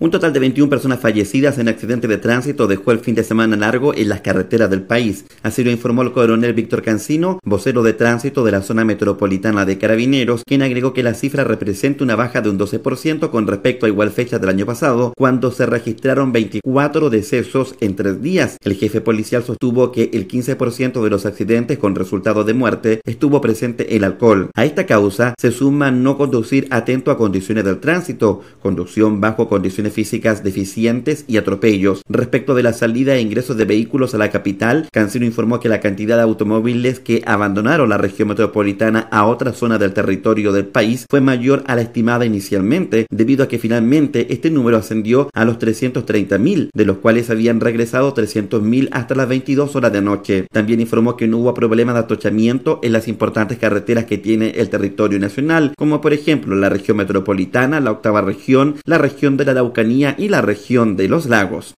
Un total de 21 personas fallecidas en accidentes de tránsito dejó el fin de semana largo en las carreteras del país. Así lo informó el coronel Víctor Cancino, vocero de tránsito de la zona metropolitana de Carabineros, quien agregó que la cifra representa una baja de un 12% con respecto a igual fecha del año pasado, cuando se registraron 24 decesos en tres días. El jefe policial sostuvo que el 15% de los accidentes con resultado de muerte estuvo presente el alcohol. A esta causa se suma no conducir atento a condiciones del tránsito, conducción bajo condiciones físicas deficientes y atropellos. Respecto de la salida e ingresos de vehículos a la capital, Cancino informó que la cantidad de automóviles que abandonaron la región metropolitana a otras zonas del territorio del país fue mayor a la estimada inicialmente, debido a que finalmente este número ascendió a los 330.000, de los cuales habían regresado 300.000 hasta las 22 horas de noche. También informó que no hubo problemas de atochamiento en las importantes carreteras que tiene el territorio nacional, como por ejemplo la región metropolitana, la octava región, la región de la y la región de los lagos.